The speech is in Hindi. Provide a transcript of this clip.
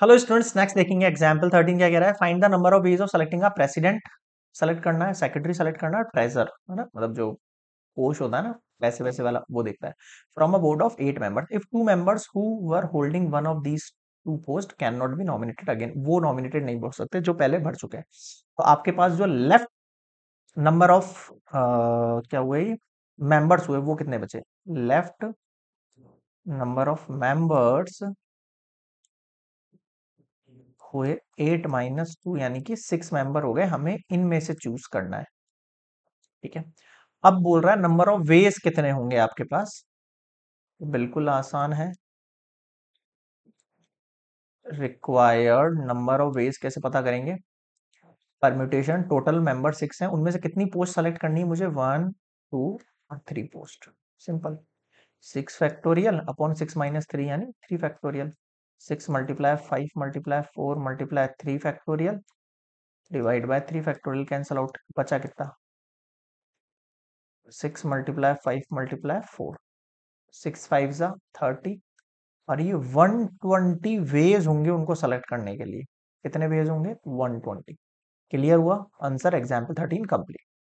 हेलो स्टूडेंट्स नेक्स्ट देखेंगे एग्जाम्पल थर्टीन क्या कह रहा है find the number of ways of selecting a president select करना है सेक्रेटरी सेलेक्ट करना है ट्रेजर है ना मतलब जो कोष होता है ना वैसे वैसे वाला वो देखता है from a board of eight members if two members who were holding one of these two post can not be nominated again वो नॉमिनेटेड नहीं हो सकते जो पहले भर चुके हैं तो आपके पास जो लेफ्ट नंबर ऑफ क्या हुए मेंबर्स हुए वो कितने बचे लेफ्ट नंबर ऑफ मेंबर्स हुए एट माइनस टू यानी कि सिक्स मेंबर हो गए हमें इनमें से चूज करना है ठीक है अब बोल रहा है नंबर ऑफ वेज कितने होंगे आपके पास तो बिल्कुल आसान है रिक्वायर्ड नंबर ऑफ वेज कैसे पता करेंगे परम्यूटेशन टोटल मेंबर सिक्स हैं उनमें से कितनी पोस्ट सेलेक्ट करनी है मुझे वन टू और three post simple six factorial upon six minus three यानी three factorial six multiply five multiply four multiply three factorial divide by three factorial cancel out बचा कितना six multiply five multiply four six five ज़ा थर्टी और ये वन ट्वेंटी वेज होंगे उनको सेलेक्ट करने के लिए कितने वेज होंगे वन ट्वेंटी क्लियर हुआ आंसर एग्जाम्पल थर्टीन कंप्लीट